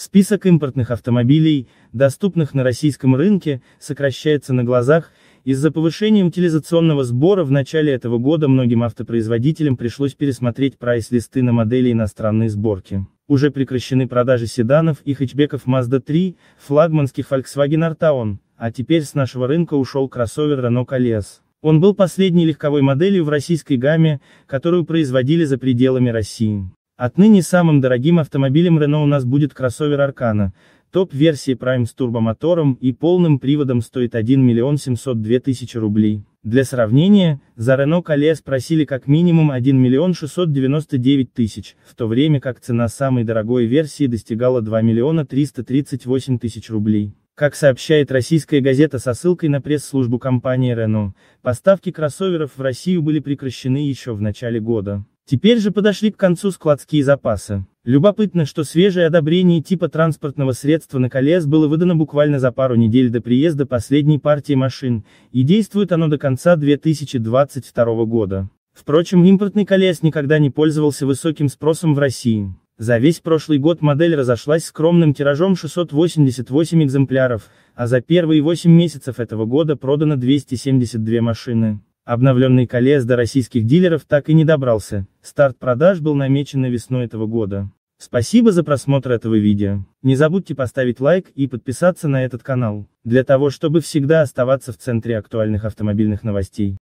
Список импортных автомобилей, доступных на российском рынке, сокращается на глазах, из-за повышения утилизационного сбора в начале этого года многим автопроизводителям пришлось пересмотреть прайс-листы на модели иностранной сборки. Уже прекращены продажи седанов и хэтчбеков Mazda 3, флагманских Volkswagen Artaon, а теперь с нашего рынка ушел кроссовер Renault Калес. Он был последней легковой моделью в российской гамме, которую производили за пределами России. Отныне самым дорогим автомобилем Renault у нас будет кроссовер Аркана, топ-версии Prime с турбомотором и полным приводом стоит 1 миллион 702 тысячи рублей. Для сравнения, за Renault Калес просили как минимум 1 миллион 699 тысяч, в то время как цена самой дорогой версии достигала 2 миллиона 338 тысяч рублей. Как сообщает российская газета со ссылкой на пресс-службу компании Renault, поставки кроссоверов в Россию были прекращены еще в начале года. Теперь же подошли к концу складские запасы. Любопытно, что свежее одобрение типа транспортного средства на колес было выдано буквально за пару недель до приезда последней партии машин, и действует оно до конца 2022 года. Впрочем, импортный колес никогда не пользовался высоким спросом в России. За весь прошлый год модель разошлась скромным тиражом 688 экземпляров, а за первые 8 месяцев этого года продано 272 машины. Обновленный колес до российских дилеров так и не добрался. Старт продаж был намечен на весну этого года. Спасибо за просмотр этого видео. Не забудьте поставить лайк и подписаться на этот канал, для того чтобы всегда оставаться в центре актуальных автомобильных новостей.